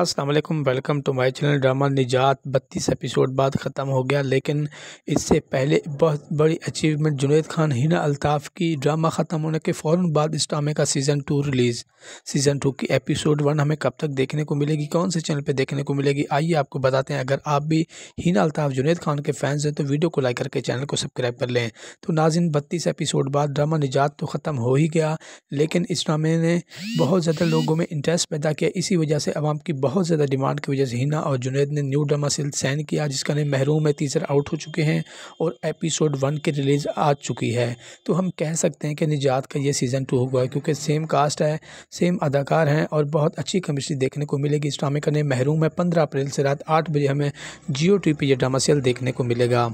Aslam welcome to my channel drama Nijaat बत्तीस episode बाद ख़त्म हो गया लेकिन इससे पहले बहुत बड़ी अचीवमेंट जुनेद खान हिना अल्ताफ़ की ड्रामा ख़त्म होने के फ़ौर बाद इस ड्रामे का season two release season two की एपिसोड वन हमें कब तक देखने को मिलेगी कौन से चैनल पे देखने को मिलेगी आइए आपको बताते हैं अगर आप भी हिना अल्ताफ़ जुनेद खान के फ़ैन्स हैं तो वीडियो को लाइक करके चैनल को सब्सक्राइब कर लें तो नाजिन बत्तीस एपिसोड बाद ड्रामा निजात तो ख़त्म हो ही गया लेकिन इस ड्रामे ने बहुत ज़्यादा लोगों में इंटरेस्ट पैदा किया इसी वजह से आवाम की बहुत ज़्यादा डिमांड की वजह से हिना और जुनेद ने न्यू ड्रामा सेल साइन किया जिसका नाम महरूम है टीजर आउट हो चुके हैं और एपिसोड वन की रिलीज़ आ चुकी है तो हम कह सकते हैं कि निजात का ये सीज़न टू हुआ है क्योंकि सेम कास्ट है सेम अदाकार हैं और बहुत अच्छी कमिस्ट्री देखने को मिलेगी इस ड्रामे का नाम महरूम है पंद्रह अप्रैल से रात आठ बजे हमें जियो टी पे यह ड्रामा सेल देखने को मिलेगा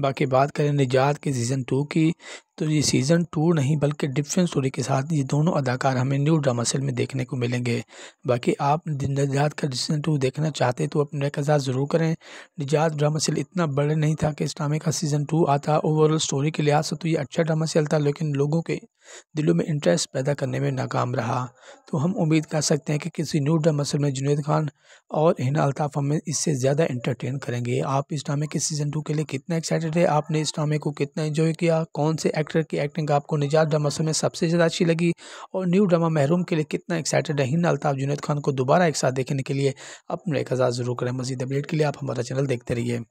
बाकी बात करें निजात के सीज़न टू की तो ये सीज़न टू नहीं बल्कि डिफरेंट स्टोरी के साथ ये दोनों अदाकार हमें न्यू ड्रामा सेल में देखने को मिलेंगे बाकी आप निजात का सीज़न टू देखना चाहते तो अपने कजा ज़रूर करें निजात ड्रामा सेल इतना बड़े नहीं था कि इस ड्रामे का सीज़न टू आता ओवरऑल स्टोरी के लिहाज से तो ये अच्छा ड्रामा सेल था लेकिन लोगों के दिलों में इंटरेस्ट पैदा करने में नाकाम रहा तो हम उम्मीद कर सकते हैं कि किसी न्यू ड्रामा में जुनेद खान और हिना अल्ताफ़ हमें इससे ज़्यादा इंटरटेन करेंगे आप इस ड्रामे के सीज़न टू के लिए कितना एक्साइटेड है आपने इस ड्रामे को कितना इन्जॉय किया कौन से एक्टर की एक्टिंग आपको निजात ड्रामा में सबसे ज़्यादा अच्छी लगी और न्यू ड्रामा महरूम के लिए कितना एक्साइटेड है हिना अल्ताफ़ जुनेद खान को दोबारा एक साथ देखने के लिए अपने एक ज़रूर करें मजीद अपडेट के लिए आप हमारा चैनल देखते रहिए